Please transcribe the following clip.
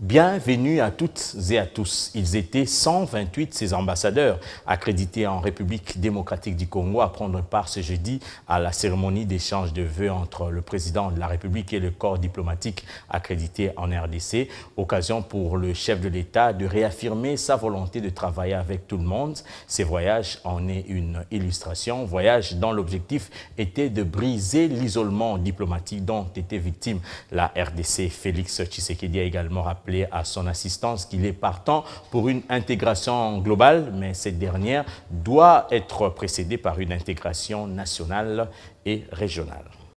Bienvenue à toutes et à tous. Ils étaient 128 ces ambassadeurs accrédités en République démocratique du Congo à prendre part ce jeudi à la cérémonie d'échange de vœux entre le président de la République et le corps diplomatique accrédité en RDC. Occasion pour le chef de l'État de réaffirmer sa volonté de travailler avec tout le monde. Ces voyages en est une illustration. Voyage dont l'objectif était de briser l'isolement diplomatique dont était victime la RDC. Félix Tshisekedi a également rappelé appelé à son assistance qu'il est partant pour une intégration globale, mais cette dernière doit être précédée par une intégration nationale et régionale.